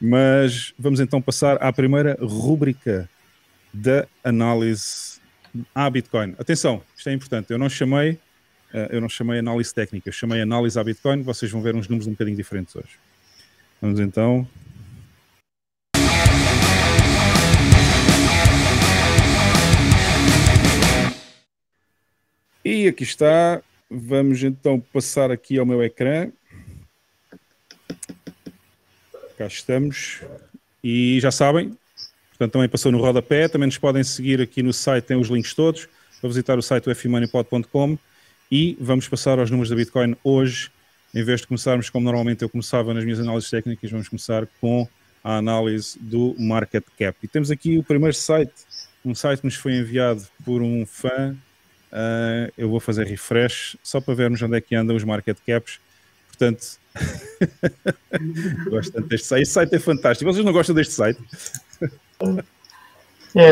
Mas vamos então passar à primeira rúbrica da análise à Bitcoin. Atenção, isto é importante. Eu não chamei, eh, eu não chamei análise técnica, eu chamei análise à Bitcoin. Vocês vão ver uns números um bocadinho diferentes hoje. Vamos então E aqui está. Vamos então passar aqui ao meu ecrã cá estamos. E já sabem, portanto, também passou no rodapé, também nos podem seguir aqui no site, tem os links todos, para visitar o site fmoneypod.com e vamos passar aos números da Bitcoin hoje, em vez de começarmos como normalmente eu começava nas minhas análises técnicas, vamos começar com a análise do market cap. E temos aqui o primeiro site, um site que nos foi enviado por um fã. Uh, eu vou fazer refresh só para vermos onde é que andam os market caps gosto tanto deste site. Este site é fantástico. Vocês não gostam deste site? É,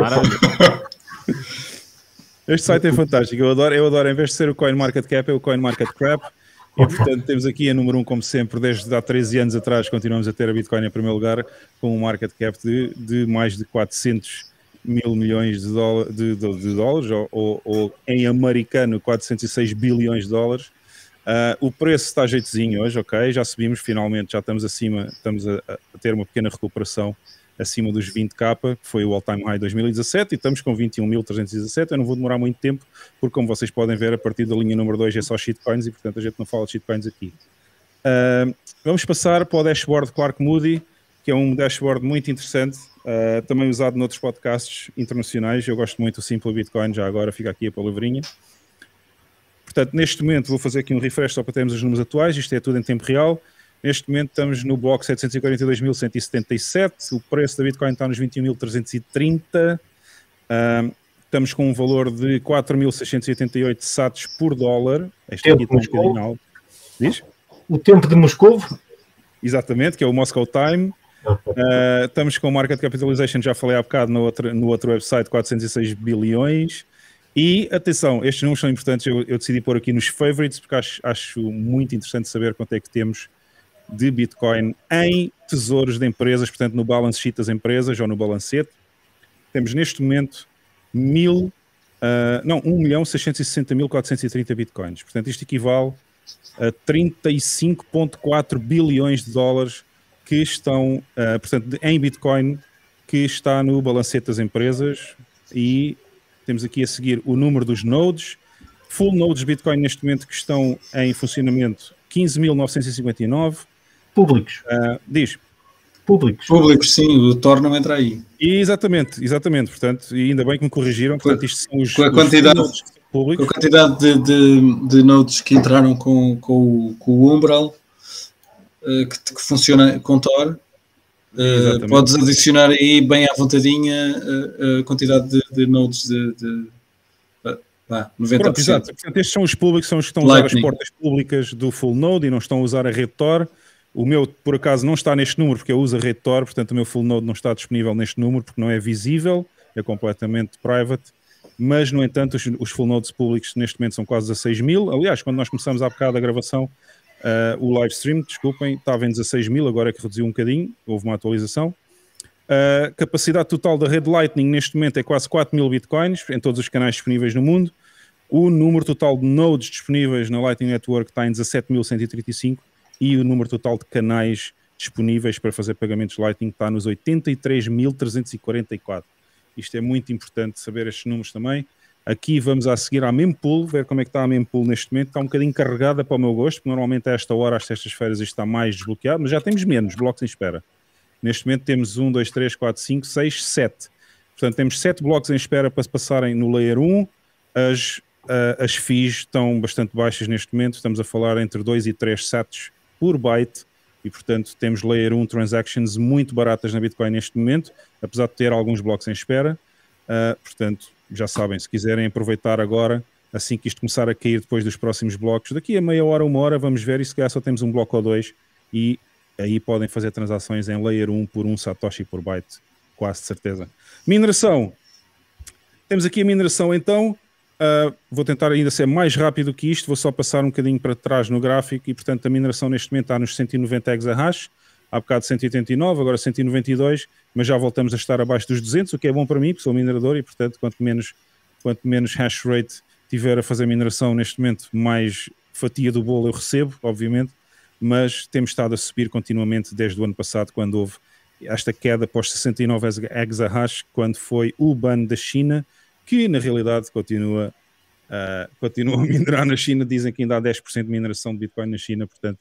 Este site é fantástico. Eu adoro, eu adoro. Em vez de ser o Coin Market Cap, é o Coin Market Crap. E portanto temos aqui a número 1, um, como sempre, desde há 13 anos atrás continuamos a ter a Bitcoin em primeiro lugar, com um market cap de, de mais de 400 mil milhões de, de, de, de dólares, ou, ou, ou, em americano 406 bilhões de dólares. Uh, o preço está jeitozinho hoje, ok? Já subimos finalmente, já estamos acima, estamos a, a ter uma pequena recuperação acima dos 20k, que foi o all-time high 2017, e estamos com 21.317. Eu não vou demorar muito tempo, porque como vocês podem ver, a partir da linha número 2 é só shitcoins e portanto a gente não fala de shitcoins aqui. Uh, vamos passar para o dashboard Clark Moody, que é um dashboard muito interessante, uh, também usado noutros podcasts internacionais. Eu gosto muito do Simple Bitcoin, já agora fica aqui a palavrinha. Portanto, neste momento, vou fazer aqui um refresh só para termos os números atuais, isto é tudo em tempo real. Neste momento estamos no bloco 742.177, o preço da Bitcoin está nos 21.330, uh, estamos com um valor de 4.688 sats por dólar, este aqui está um bocadinho alto. Diz? O tempo de Moscou? Exatamente, que é o Moscow Time. Uh, estamos com o Market Capitalization, já falei há bocado no outro, no outro website, 406 bilhões. E atenção, estes números são importantes, eu, eu, decidi pôr aqui nos favorites porque acho, acho muito interessante saber quanto é que temos de Bitcoin em tesouros de empresas, portanto no balance sheet das empresas ou no balancete. Temos neste momento mil, uh, não, 1 milhão 660 mil 430 Bitcoins. Portanto isto equivale a 35.4 bilhões de dólares que estão, uh, portanto, em Bitcoin que está no balancete das empresas e temos aqui a seguir o número dos nodes. Full nodes Bitcoin neste momento que estão em funcionamento 15.959. Públicos. Uh, diz. Públicos. Públicos, sim, o tornam entra aí. E, exatamente, exatamente. Portanto, e ainda bem que me corrigiram. Portanto, isto são os, com a quantidade, públicos. Com a quantidade de, de, de nodes que entraram com, com, com o Umbral, uh, que, que funciona com Tor, Uh, podes adicionar aí bem à vontadinha a, eh, eh, quantidade de, de nodes de, de 90%. Pronto, Portanto, estes são os públicos, são os que estão a usar as portas públicas do full node e não estão a usar a rede Tor. O meu, por acaso, não está neste número porque eu uso a rede Tor, portanto o meu full node não está disponível neste número porque não é visível, é completamente private. Mas, no entanto, os, os full nodes públicos neste momento são quase 16 mil. Aliás, quando nós começamos há bocado a gravação, Uh, o live stream, desculpem, estava em 16 mil, agora é que reduziu um bocadinho, houve uma atualização. A uh, capacidade total da rede Lightning neste momento é quase 4 mil bitcoins em todos os canais disponíveis no mundo. O número total de nodes disponíveis na Lightning Network está em 17.135 e o número total de canais disponíveis para fazer pagamentos Lightning está nos 83.344. Isto é muito importante saber estes números também. Aqui vamos a seguir à Mempool, ver como é que está a Mempool neste momento. Está um bocadinho carregada para o meu gosto, porque normalmente a esta hora, às sextas-feiras, isto está mais desbloqueado, mas já temos menos blocos em espera. Neste momento temos 1, 2, 3, 4, 5, 6, 7. Portanto, temos 7 blocos em espera para se passarem no Layer 1. As, uh, as FIIs estão bastante baixas neste momento, estamos a falar entre 2 e 3 sets por byte e, portanto, temos Layer 1 transactions muito baratas na Bitcoin neste momento, apesar de ter alguns blocos em espera. Uh, portanto, já sabem, se quiserem aproveitar agora, assim que isto começar a cair depois dos próximos blocos, daqui a meia hora, uma hora, vamos ver, e se calhar só temos um bloco ou dois, e aí podem fazer transações em layer 1 por 1 Satoshi por byte, quase de certeza. Mineração. Temos aqui a mineração então. Uh, vou tentar ainda ser mais rápido que isto, vou só passar um bocadinho para trás no gráfico e, portanto, a mineração neste momento está nos 190 exahash há bocado 189, agora 192, mas já voltamos a estar abaixo dos 200, o que é bom para mim, porque sou minerador e, portanto, quanto menos, quanto menos hash rate tiver a fazer mineração neste momento, mais fatia do bolo eu recebo, obviamente, mas temos estado a subir continuamente desde o ano passado, quando houve esta queda após 69 exahash, quando foi o ban da China, que na realidade continua, uh, continua a minerar na China, dizem que ainda há 10% de mineração de Bitcoin na China, portanto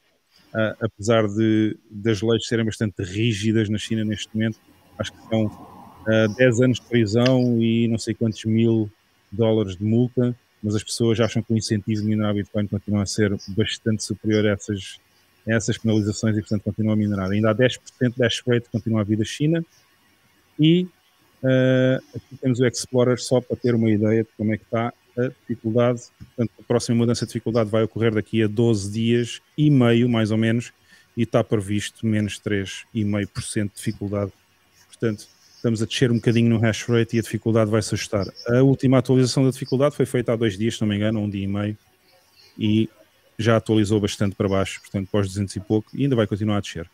Uh, apesar de, das leis serem bastante rígidas na China neste momento, acho que são uh, 10 anos de prisão e não sei quantos mil dólares de multa, mas as pessoas acham que o incentivo de minerar Bitcoin continua a ser bastante superior a essas, a essas penalizações e, portanto, continua a minerar. Ainda há 10% da hash rate que continua a vir da China e uh, aqui temos o Explorer só para ter uma ideia de como é que está a dificuldade. Portanto, a próxima mudança de dificuldade vai ocorrer daqui a 12 dias e meio, mais ou menos, e está previsto menos 3,5% de dificuldade. Portanto, estamos a descer um bocadinho no hash rate e a dificuldade vai se ajustar. A última atualização da dificuldade foi feita há dois dias, se não me engano, um dia e meio, e já atualizou bastante para baixo, portanto, pós 200 e pouco, e ainda vai continuar a descer.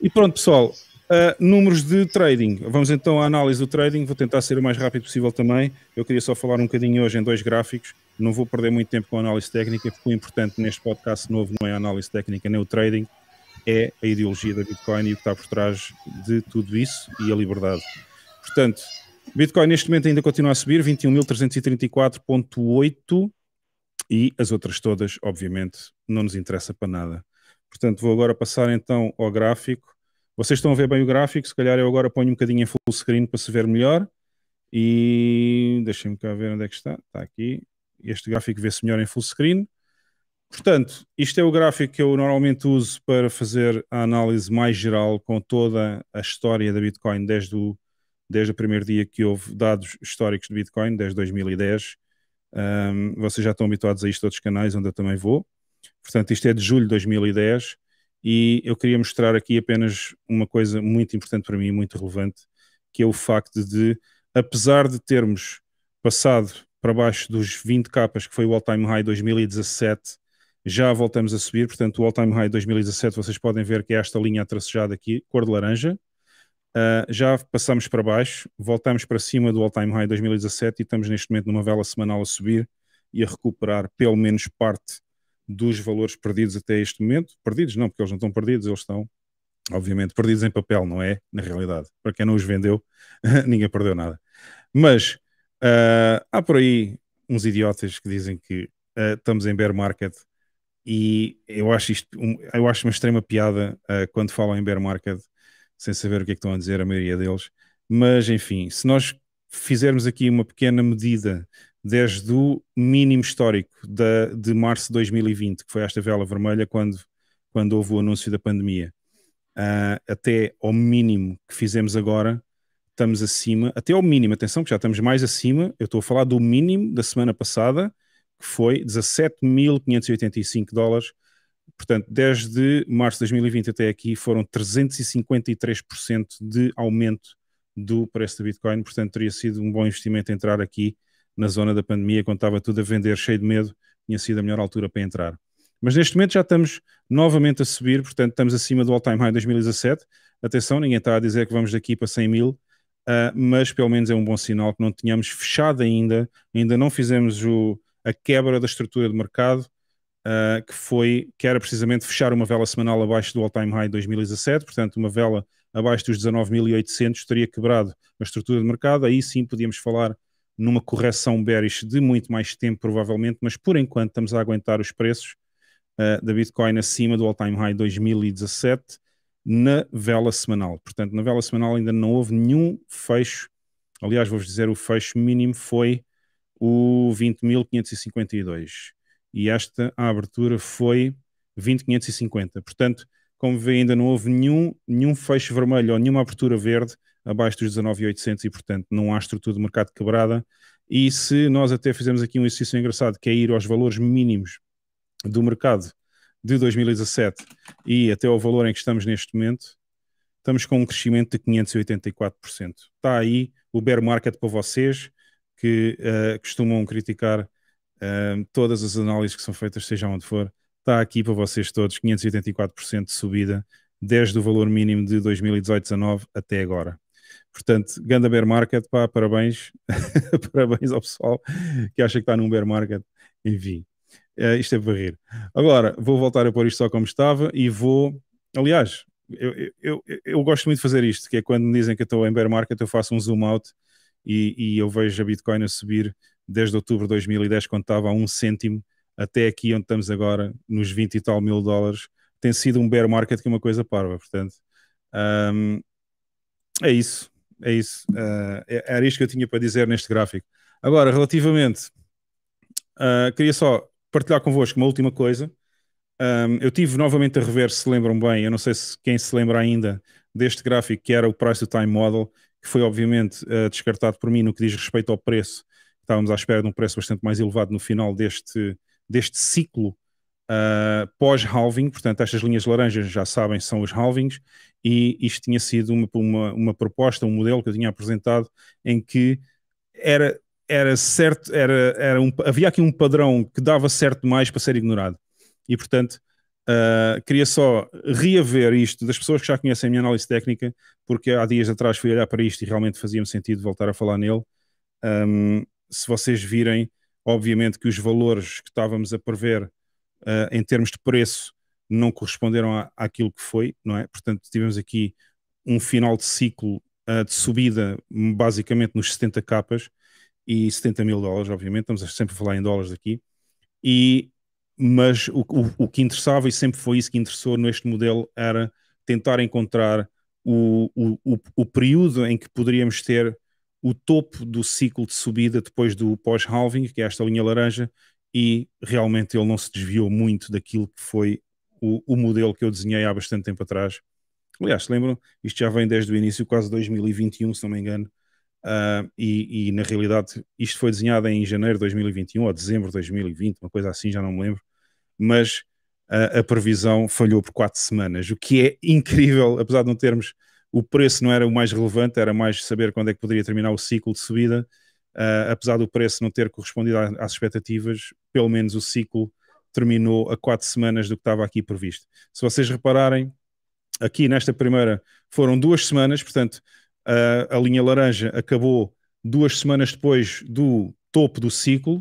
E pronto, pessoal, Uh, números de trading. Vamos então à análise do trading. Vou tentar ser o mais rápido possível também. Eu queria só falar um bocadinho hoje em dois gráficos. Não vou perder muito tempo com a análise técnica, porque o importante neste podcast novo não é a análise técnica nem o trading, é a ideologia da Bitcoin e o que está por trás de tudo isso e a liberdade. Portanto, Bitcoin neste momento ainda continua a subir, 21.334.8 e as outras todas, obviamente, não nos interessa para nada. Portanto, vou agora passar então ao gráfico vocês estão a ver bem o gráfico, se calhar eu agora ponho um bocadinho em full screen para se ver melhor. E deixem-me cá ver onde é que está. Está aqui. Este gráfico vê-se melhor em full screen. Portanto, isto é o gráfico que eu normalmente uso para fazer a análise mais geral com toda a história da Bitcoin, desde o, desde o primeiro dia que houve dados históricos de Bitcoin, desde 2010. Um, vocês já estão habituados a isto de outros canais, onde eu também vou. Portanto, isto é de julho de 2010. E eu queria mostrar aqui apenas uma coisa muito importante para mim, muito relevante, que é o facto de, apesar de termos passado para baixo dos 20 capas, que foi o all-time high 2017, já voltamos a subir, portanto o all-time high 2017 vocês podem ver que é esta linha tracejada aqui, cor de laranja, Uh, já passamos para baixo, voltamos para cima do all-time high 2017 e estamos neste momento numa vela semanal a subir e a recuperar pelo menos parte dos valores perdidos até este momento. Perdidos não, porque eles não estão perdidos, eles estão, obviamente, perdidos em papel, não é? Na realidade. Para quem não os vendeu, ninguém perdeu nada. Mas uh, há por aí uns idiotas que dizem que uh, estamos em bear market e eu acho isto, um, eu acho uma extrema piada uh, quando falam em bear market sem saber o que é que estão a dizer a maioria deles. Mas, enfim, se nós fizermos aqui uma pequena medida desde o mínimo histórico de março de 2020, que foi esta vela vermelha quando, quando houve o anúncio da pandemia, uh, até ao mínimo que fizemos agora, estamos acima, até ao mínimo, atenção que já estamos mais acima, eu estou a falar do mínimo da semana passada, que foi 17.585 dólares, portanto, desde março de 2020 até aqui foram 353% de aumento do preço da Bitcoin, portanto teria sido um bom investimento entrar aqui na zona da pandemia, quando estava tudo a vender cheio de medo, tinha sido a melhor altura para entrar. Mas neste momento já estamos novamente a subir, portanto estamos acima do all-time high de 2017. Atenção, ninguém está a dizer que vamos daqui para 100 mil, uh, mas pelo menos é um bom sinal que não tínhamos fechado ainda, ainda não fizemos o, a quebra da estrutura de mercado, uh, que foi, que era precisamente fechar uma vela semanal abaixo do all-time high de 2017, portanto uma vela abaixo dos 19.800 teria quebrado a estrutura de mercado, aí sim podíamos falar numa correção bearish de muito mais tempo, provavelmente, mas por enquanto estamos a aguentar os preços uh, da Bitcoin acima do all-time high 2017 na vela semanal. Portanto, na vela semanal ainda não houve nenhum fecho. Aliás, vou-vos dizer, o fecho mínimo foi o 20.552 e esta a abertura foi 20.550. Portanto, como vê, ainda não houve nenhum, nenhum fecho vermelho ou nenhuma abertura verde abaixo dos 19,800 e, portanto, não há estrutura de mercado quebrada. E se nós até fizemos aqui um exercício engraçado, que é ir aos valores mínimos do mercado de 2017 e até ao valor em que estamos neste momento, estamos com um crescimento de 584%. Está aí o bear market para vocês que uh, costumam criticar uh, todas as análises que são feitas, seja onde for. Está aqui para vocês todos, 584% de subida, desde o valor mínimo de 2018-19 até agora. Portanto, ganda bear market, pá, parabéns, parabéns ao pessoal que acha que está num bear market, enfim, uh, isto é para rir. Agora, vou voltar a pôr isto só como estava e vou, aliás, eu, eu, eu, eu gosto muito de fazer isto, que é quando me dizem que eu estou em bear market, eu faço um zoom out e, e eu vejo a Bitcoin a subir desde outubro de 2010, quando estava a um cêntimo, até aqui onde estamos agora, nos 20 e tal mil dólares, tem sido um bear market que é uma coisa parva, portanto, um, é isso é isso. Uh, era isto que eu tinha para dizer neste gráfico. Agora, relativamente, uh, queria só partilhar convosco uma última coisa. Um, ehm, eu tive novamente a rever, se lembram bem, eu não sei se quem se lembra ainda deste gráfico que era o Price to Time Model, que foi obviamente uh, descartado por mim no que diz respeito ao preço. Estávamos à espera de um preço bastante mais elevado no final deste, deste ciclo uh, pós-halving, portanto, estas linhas laranjas já sabem são os halvings, e isto tinha sido uma, uma, uma proposta, um modelo que eu tinha apresentado em que era, era certo, era, era um, havia aqui um padrão que dava certo demais para ser ignorado. E portanto, uh, queria só reaver isto das pessoas que já conhecem a minha análise técnica, porque há dias atrás fui olhar para isto e realmente fazia-me sentido voltar a falar nele. Um, se vocês virem, obviamente que os valores que estávamos a prever uh, em termos de preço não corresponderam à, àquilo que foi, não é? Portanto, tivemos aqui um final de ciclo uh, de subida, hum, basicamente nos 70 capas e 70 mil dólares, obviamente, estamos sempre a falar em dólares aqui, e, mas o, o, o que interessava, e sempre foi isso que interessou neste modelo, era tentar encontrar o, o, o período em que poderíamos ter o topo do ciclo de subida depois do pós-halving, que é esta linha laranja, e realmente ele não se desviou muito daquilo que foi o, o modelo que eu desenhei há bastante tempo atrás. Aliás, se lembram, isto já vem desde o início, quase 2021, se não me engano, uh, e, e, na realidade isto foi desenhado em janeiro de 2021 ou dezembro de 2020, uma coisa assim, já não me lembro, mas uh, a previsão falhou por quatro semanas, o que é incrível, apesar de não termos, o preço não era o mais relevante, era mais saber quando é que poderia terminar o ciclo de subida, uh, apesar do preço não ter correspondido às expectativas, pelo menos o ciclo terminou a quatro semanas do que estava aqui previsto. Se vocês repararem, aqui nesta primeira foram duas semanas, portanto, a, a linha laranja acabou duas semanas depois do topo do ciclo.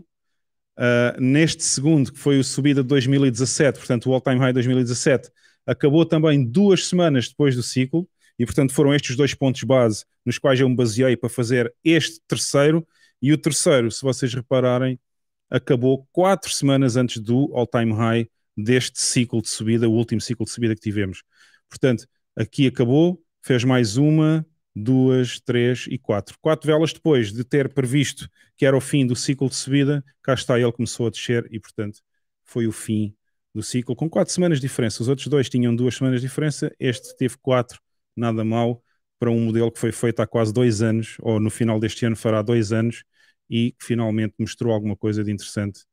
Uh, neste segundo, que foi o subida de 2017, portanto, o all-time high 2017, acabou também duas semanas depois do ciclo, e portanto foram estes dois pontos base nos quais eu me baseei para fazer este terceiro. E o terceiro, se vocês repararem, acabou quatro semanas antes do all-time high deste ciclo de subida, o último ciclo de subida que tivemos. Portanto, aqui acabou, fez mais uma, duas, três e quatro. Quatro velas depois de ter previsto que era o fim do ciclo de subida, cá está, ele começou a descer e, portanto, foi o fim do ciclo, com quatro semanas de diferença. Os outros dois tinham duas semanas de diferença, este teve quatro, nada mal, para um modelo que foi feito há quase dois anos, ou no final deste ano fará dois anos, e que finalmente mostrou alguma coisa de interessante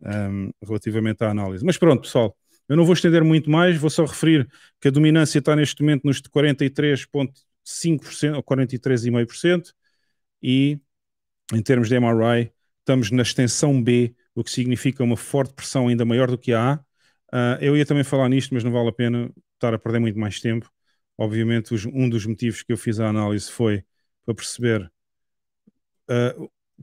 um, relativamente à análise. Mas pronto, pessoal, eu não vou estender muito mais, vou só referir que a dominância está neste momento nos 43,5% ou 43,5%, e em termos de MRI, estamos na extensão B, o que significa uma forte pressão ainda maior do que a A. Uh, eu ia também falar nisto, mas não vale a pena estar a perder muito mais tempo. Obviamente, os, um dos motivos que eu fiz a análise foi para perceber ah,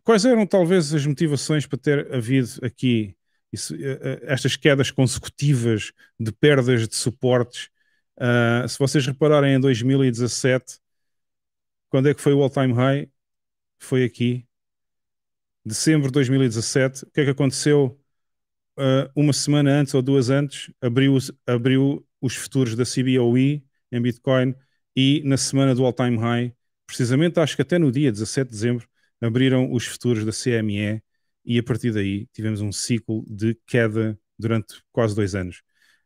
quais eram talvez as motivações para ter havido aqui isso, eh, eh, estas quedas consecutivas de perdas de suportes? Uh, se vocês repararem em 2017, quando é que foi o all-time high? Foi aqui. dezembro de 2017. O que é que aconteceu? Uh, uma semana antes ou duas antes, abriu, abriu os futuros da CBOE em Bitcoin e na semana do all-time high, precisamente acho que até no dia 17 de dezembro, abriram os futuros da CME e a partir daí tivemos um ciclo de queda durante quase dois anos.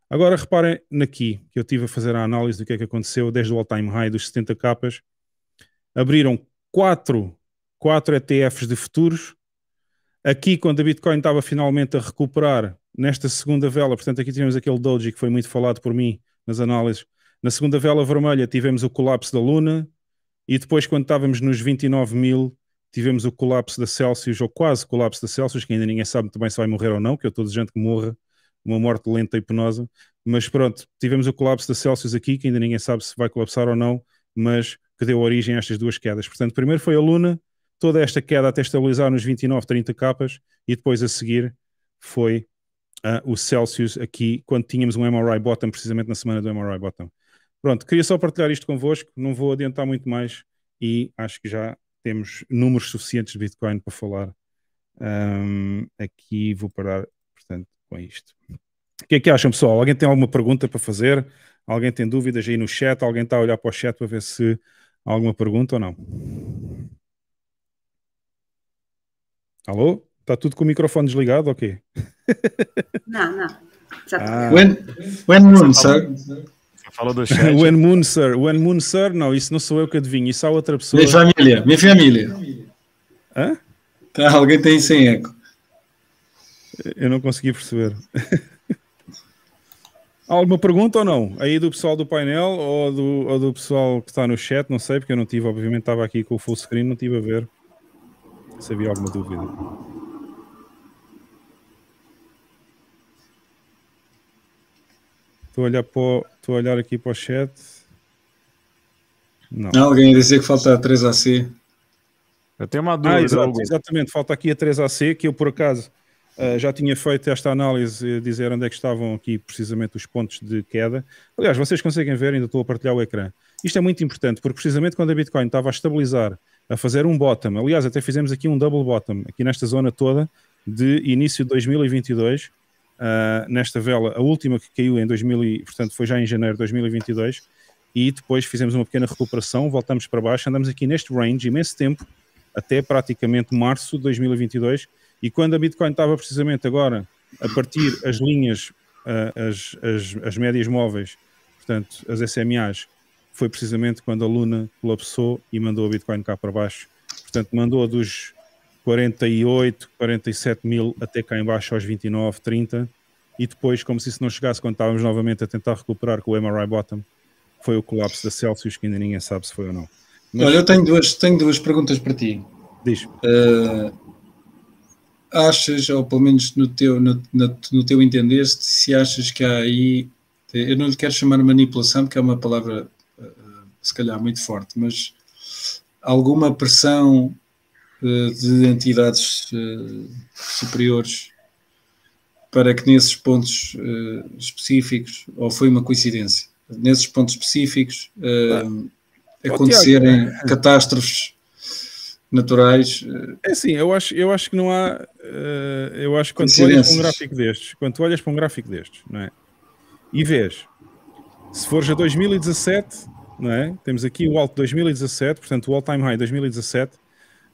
Agora reparem naqui que eu tive a fazer a análise do que é que aconteceu desde o all-time high dos 70 capas. Abriram quatro, quatro ETFs de futuros. Aqui, quando a Bitcoin estava finalmente a recuperar, nesta segunda vela, portanto, aqui tivemos aquele doji que foi muito falado por mim nas análises. Na segunda vela vermelha tivemos o colapso da Luna e depois, quando estávamos nos 29 mil, tivemos o colapso da Celsius, ou quase colapso da Celsius, que ainda ninguém sabe também se vai morrer ou não, que eu é estou gente que morra, uma morte lenta e penosa, mas pronto, tivemos o colapso da Celsius aqui, que ainda ninguém sabe se vai colapsar ou não, mas que deu origem a estas duas quedas. Portanto, primeiro foi a Luna, toda esta queda até estabilizar nos 29, 30 capas, e depois a seguir foi uh, o Celsius aqui, quando tínhamos um MRI bottom, precisamente na semana do MRI bottom. Pronto, queria só partilhar isto convosco, não vou adiantar muito mais e acho que já temos números suficientes de Bitcoin para falar. Um, aqui vou parar, portanto, com isto. O que é que acham, pessoal? Alguém tem alguma pergunta para fazer? Alguém tem dúvidas aí no chat? Alguém está a olhar para o chat para ver se há alguma pergunta ou não? Alô? Está tudo com o microfone desligado ou okay? quê? não, não. Ah. When, when room, sir? O do chat. When Moon Sir. When Moon Sir, não, isso não sou eu que adivinho, isso há outra pessoa. Minha família, minha família. Hã? Tá, alguém tem sem eco. Eu não consegui perceber. Alguma pergunta ou não? Aí do pessoal do painel ou do, ou do pessoal que está no chat, não sei, porque eu não tive, obviamente estava aqui com o full screen, não tive a ver se havia alguma dúvida. Estou a olhar, para, estou a olhar aqui para o chat. Não. alguém dizia que falta a 3AC. Eu tenho uma ah, dúvida. Ah, exatamente, falta aqui a 3AC, que eu por acaso uh, já tinha feito esta análise, dizer onde é que estavam aqui precisamente os pontos de queda. Aliás, vocês conseguem ver, ainda estou a partilhar o ecrã. Isto é muito importante, porque precisamente quando a Bitcoin estava a estabilizar, a fazer um bottom, aliás, até fizemos aqui um double bottom, aqui nesta zona toda, de início de 2022, uh, nesta vela, a última que caiu em 2000 e, portanto foi já em janeiro de 2022 e depois fizemos uma pequena recuperação, voltamos para baixo, andamos aqui neste range imenso tempo, até praticamente março de 2022 e quando a Bitcoin estava precisamente agora a partir as linhas, uh, as, as, as médias móveis, portanto as SMAs, foi precisamente quando a Luna colapsou e mandou a Bitcoin cá para baixo. Portanto, mandou dos 48, 47 mil até cá embaixo aos 29, 30 e depois, como se isso não chegasse, quando estávamos novamente a tentar recuperar com o MRI Bottom, foi o colapso da Celsius, que ainda ninguém sabe se foi ou não. Mas... Olha, eu tenho duas, tenho duas perguntas para ti. Diz. Uh, achas, ou pelo menos no teu, no, no, no teu entender, se achas que há aí, eu não lhe quero chamar manipulação, porque é uma palavra ah, se calhar muito forte, mas alguma pressão de entidades eh, superiores para que nesses pontos eh, específicos, ou foi uma coincidência, nesses pontos específicos ah. acontecerem é, é. catástrofes naturais. É sim, eu acho, eu acho que não há. eu acho que quando olhas para um gráfico destes, quando olhas para um gráfico destes, não é? E vês, se fores a 2017, não é? Temos aqui o alto 2017, portanto o all-time high 2017,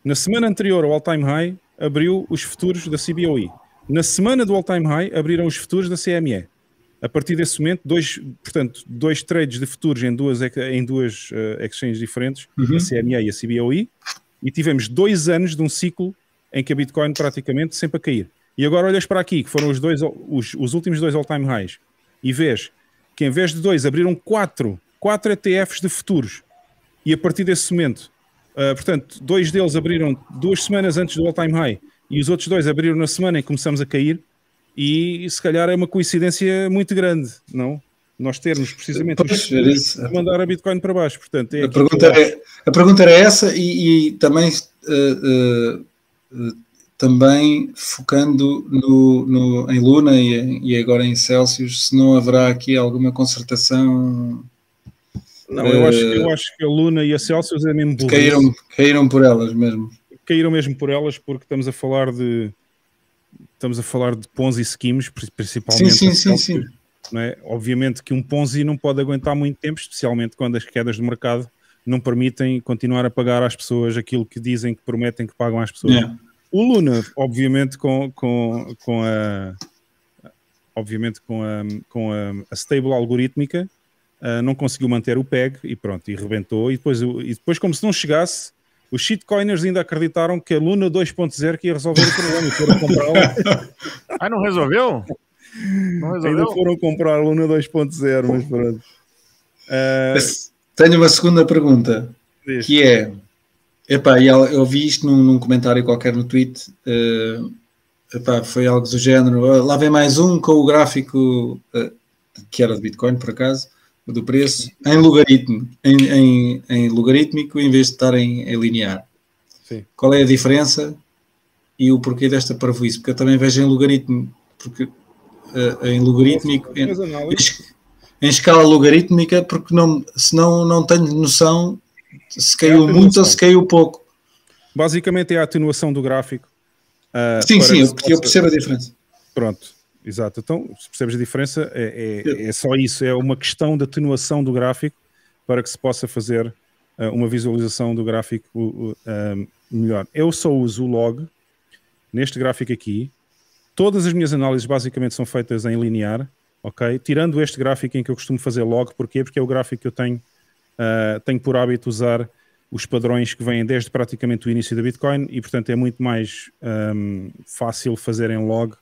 na semana anterior ao all-time high, abriu os futuros da CBOE. Na semana do all-time high, abriram os futuros da CME. A partir desse momento, dois, portanto, dois trades de futuros em duas, em duas uh, exchanges diferentes, uhum. a CME e a CBOE, e tivemos dois anos de um ciclo em que a Bitcoin praticamente sempre a cair. E agora olhas para aqui, que foram os, dois, os, os últimos dois all-time highs, e vês que em vez de dois abriram quatro, quatro ETFs de futuros. E a partir desse momento Uh, portanto, dois deles abriram duas semanas antes do all-time high e os outros dois abriram na semana em que começamos a cair. E se calhar é uma coincidência muito grande, não? Nós termos precisamente pois, os é mandar a Bitcoin para baixo. Portanto, é a, pergunta é, a pergunta era essa e, e também, uh, uh, também focando no, no, em Luna e, e agora em Celsius, se não haverá aqui alguma concertação não, eu, uh, acho, eu eh, acho que a Luna e a Celsius é mesmo Caíram, caíram por elas mesmo. Caíram mesmo por elas, porque estamos a falar de. Estamos a falar de Ponzi schemes, principalmente. Sim, sim, sim, sim, Não É? Obviamente que um Ponzi não pode aguentar muito tempo, especialmente quando as quedas de mercado não permitem continuar a pagar às pessoas aquilo que dizem que prometem que pagam às pessoas. Yeah. O Luna, obviamente, com, com, com a obviamente com a, com a, a stable algorítmica uh, não conseguiu manter o PEG e pronto, e rebentou. E depois, e depois como se não chegasse, os shitcoiners ainda acreditaram que a Luna 2.0 que ia resolver o problema e foram comprar la ah, não resolveu? não resolveu? Ainda foram comprar a Luna 2.0, mas pronto. Uh... Tenho uma segunda pergunta, que é... Epá, eu vi isto num, num, comentário qualquer no tweet, uh, epá, foi algo do género, ah, lá vem mais um com o gráfico, uh, que era de Bitcoin por acaso, do preço em logaritmo, em, em, em, logarítmico em vez de estar em, em linear. Sim. Qual é a diferença e o porquê desta parvoíce? Porque eu também vejo em logaritmo, porque uh, em logarítmico, é em, em, escala logarítmica, porque não, senão não tenho noção se é caiu é muito ou se caiu pouco. Basicamente é a atenuação do gráfico. Uh, sim, sim, eu, eu percebo a diferença. Pronto. Exato. Então, se percebes a diferença, é, é, é, só isso, é uma questão de atenuação do gráfico para que se possa fazer uh, uma visualização do gráfico uh, melhor. Eu só uso o log neste gráfico aqui. Todas as minhas análises basicamente são feitas em linear, ok? Tirando este gráfico em que eu costumo fazer log, porquê? Porque é o gráfico que eu tenho, uh, tenho por hábito usar os padrões que vêm desde praticamente o início da Bitcoin e, portanto, é muito mais um, ehm, fácil fazer em log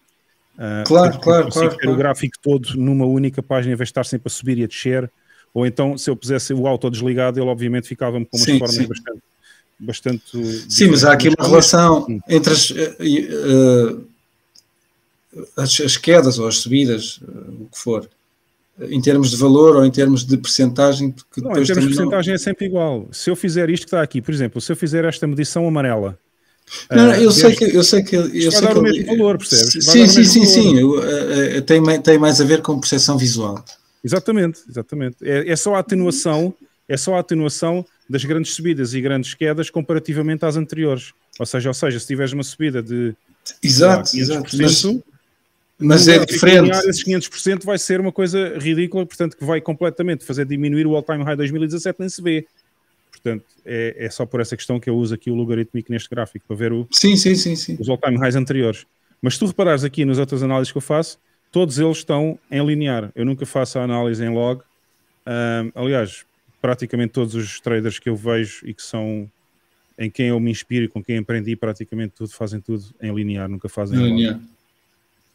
ah, claro, porque claro, claro, claro. o gráfico todo numa única página, em vez de estar sempre a subir e a descer, ou então se eu pusesse o auto desligado, ele obviamente ficava-me com umas sim, formas sim. bastante. bastante sim, mas há aqui uma relação sim. Hum. entre as, uh, as, as, quedas ou as subidas, uh, o que for em termos de valor ou em termos de percentagem? não, em termos de percentagem é sempre igual. Se eu fizer isto que está aqui, por exemplo, se eu fizer esta medição amarela, não, ah, eu, sei que, eu sei que. Eu sei que o mesmo valor, percebes? Sim, sim, sim, sim. Eh, eh, tem, tem mais a ver com percepção visual. Exatamente, exatamente. É, é só a atenuação, é só a atenuação das grandes subidas e grandes quedas comparativamente às anteriores. Ou seja, ou seja, se tiveres uma subida de exato, lá, 500%, exato, mas, mas é diferente. Esses 500% vai ser uma coisa ridícula, portanto, que vai completamente fazer diminuir o all-time high 2017, nem se vê. Portanto, é, é só por essa questão que eu uso aqui o logarítmico neste gráfico, para ver o, sim, sim, sim, sim. os all-time highs anteriores. Mas se tu reparares aqui nas outras análises que eu faço, todos eles estão em linear. Eu nunca faço a análise em log. Um, aliás, praticamente todos os traders que eu vejo e que são em quem eu me inspiro e com quem aprendi, praticamente tudo fazem tudo em linear, nunca fazem em linear. Log.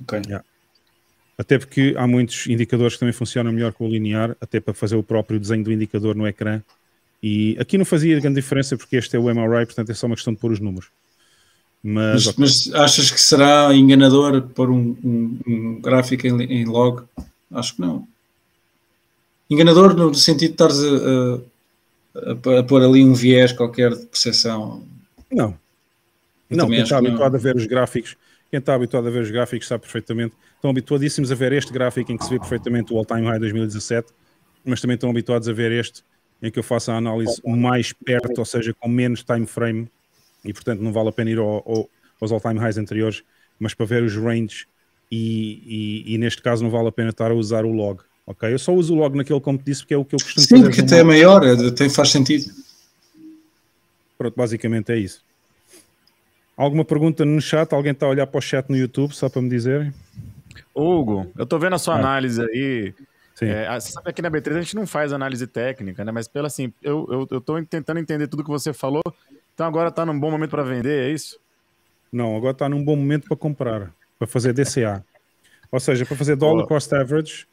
Ok. Yeah. Até porque há muitos indicadores que também funcionam melhor com o linear, até para fazer o próprio desenho do indicador no ecrã e aqui não fazia grande diferença porque este é o MRI, portanto é só uma questão de pôr os números. Mas, mas, mas achas que será enganador pôr um, um, um gráfico em, em, log? Acho que não. Enganador no sentido de estares a, a, a, a pôr ali um viés qualquer de percepção. Não. Eu não, quem está habituado não. a ver os gráficos, quem está habituado a ver os gráficos sabe perfeitamente. Estão habituadíssimos a ver este gráfico em que se vê perfeitamente o all-time high 2017, mas também estão habituados a ver este em que eu faço a análise mais perto, ou seja, com menos time frame, e portanto não vale a pena ir ao, ao, aos all-time highs anteriores, mas para ver os ranges, e, e, e, neste caso não vale a pena estar a usar o log. Ok, eu só uso o log naquele, como te disse, porque é o que eu costumo Sim, fazer. Sim, porque até é maior, até faz sentido. Pronto, basicamente é isso. Alguma pergunta no chat? Alguém está a olhar para o chat no YouTube, só para me dizer? Hugo, eu estou vendo a sua ah. análise aí é, sabe aqui na B3 a gente não faz análise técnica, né? Mas pela assim, eu, eu, eu tô tentando entender tudo que você falou. Então agora está num bom momento para vender, é isso? Não, agora está num bom momento para comprar, para fazer DCA. Ou seja, para fazer dollar cost average.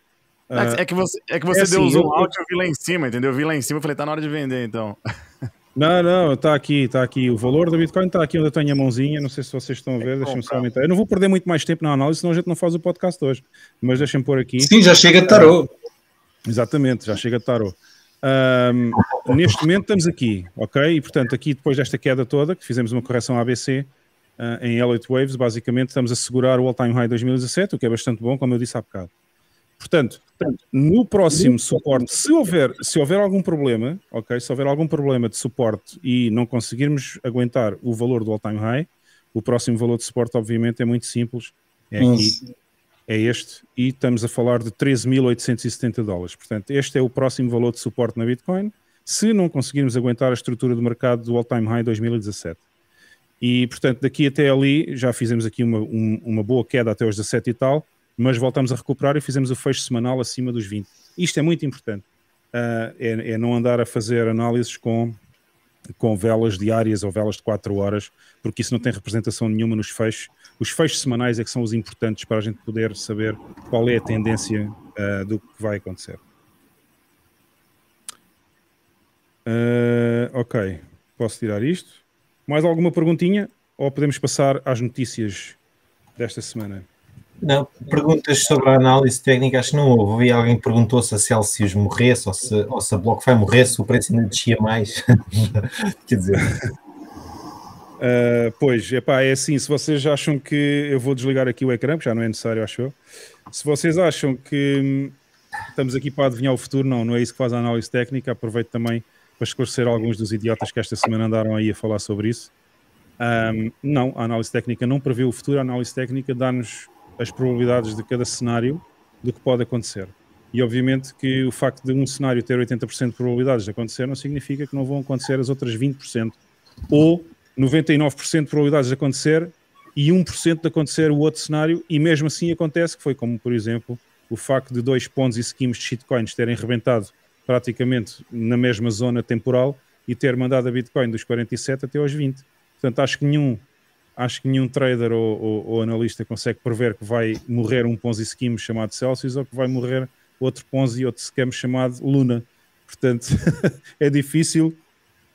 É, é, que você, é que é você é deu assim, o um alto e eu vi lá em cima, entendeu? Eu vi lá em cima e falei, tá na hora de vender, então. Não, não, está aqui, está aqui. O valor do Bitcoin está aqui onde eu tenho a mãozinha. Não sei se vocês estão a ver, é então, deixem-me só aumentar. Eu não vou perder muito mais tempo na análise, senão a gente não faz o podcast hoje. Mas deixem-me pôr aqui. Sim, já chega de tarô. Ah, exatamente, já chega de tarô. Um, neste momento estamos aqui, ok? E portanto, aqui depois desta queda toda, que fizemos uma correção ABC uh, ah, em Elliott Waves, basicamente estamos a segurar o all-time high 2017, o que é bastante bom, como eu disse há bocado. Portanto, no próximo suporte, se houver, se houver algum problema, ok, se houver algum problema de suporte e não conseguirmos aguentar o valor do all-time high, o próximo valor de suporte, obviamente, é muito simples. É aqui, é este, e estamos a falar de 13.870 dólares. Portanto, este é o próximo valor de suporte na Bitcoin, se não conseguirmos aguentar a estrutura do mercado do all-time high 2017. E, portanto, daqui até ali, já fizemos aqui uma, um, uma boa queda até os 17 e tal, mas voltamos a recuperar e fizemos o fecho semanal acima dos 20. Isto é muito importante. Uh, é, é, não andar a fazer análises com, com velas diárias ou velas de 4 horas, porque isso não tem representação nenhuma nos fechos. Os fechos semanais é que são os importantes para a gente poder saber qual é a tendência uh, do que vai acontecer. Uh, ok, posso tirar isto. Mais alguma perguntinha? Ou podemos passar às notícias desta semana? Não, perguntas sobre a análise técnica, acho que não houve. Ouvi alguém perguntou se a Celsius morresse ou se, ou se a BlockFi morresse, o preço ainda descia mais. Quer dizer. Uh, pois, epá, é assim, se vocês acham que eu vou desligar aqui o ecrã, porque já não é necessário, acho eu. Se vocês acham que hum, estamos aqui para adivinhar o futuro, não, não é isso que faz a análise técnica. Aproveito também para esclarecer alguns dos idiotas que esta semana andaram aí a falar sobre isso. Um, ah, não, a análise técnica não prevê o futuro, a análise técnica dá-nos as probabilidades de cada cenário do que pode acontecer. E obviamente que o facto de um cenário ter 80% de probabilidades de acontecer não significa que não vão acontecer as outras 20%, ou 99% de probabilidades de acontecer e 1% de acontecer o outro cenário, e mesmo assim acontece, que foi como, por exemplo, o facto de dois pontos e schemes de shitcoins terem rebentado praticamente na mesma zona temporal e ter mandado a Bitcoin dos 47 até aos 20. Portanto, acho que nenhum acho que nenhum trader ou, ou, ou, analista consegue prever que vai morrer um Ponzi Scheme chamado Celsius ou que vai morrer outro Ponzi, outro Scheme chamado Luna. Portanto, é difícil,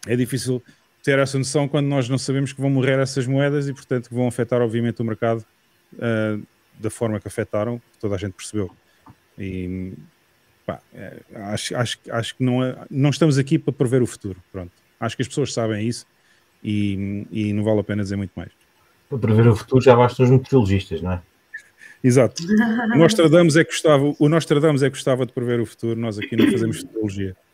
é difícil ter essa noção quando nós não sabemos que vão morrer essas moedas e, portanto, que vão afetar, obviamente, o mercado uh, da forma que afetaram, que toda a gente percebeu. E pá, é, acho, acho, acho que não, é, não estamos aqui para prever o futuro. Pronto. Acho que as pessoas sabem isso e, e não vale a pena dizer muito mais. Para prever o futuro já basta os meteorologistas, não é? Exato. O Nostradamus é que gostava, o Nostradamus é que gostava de prever o futuro, nós aqui não fazemos meteorologia.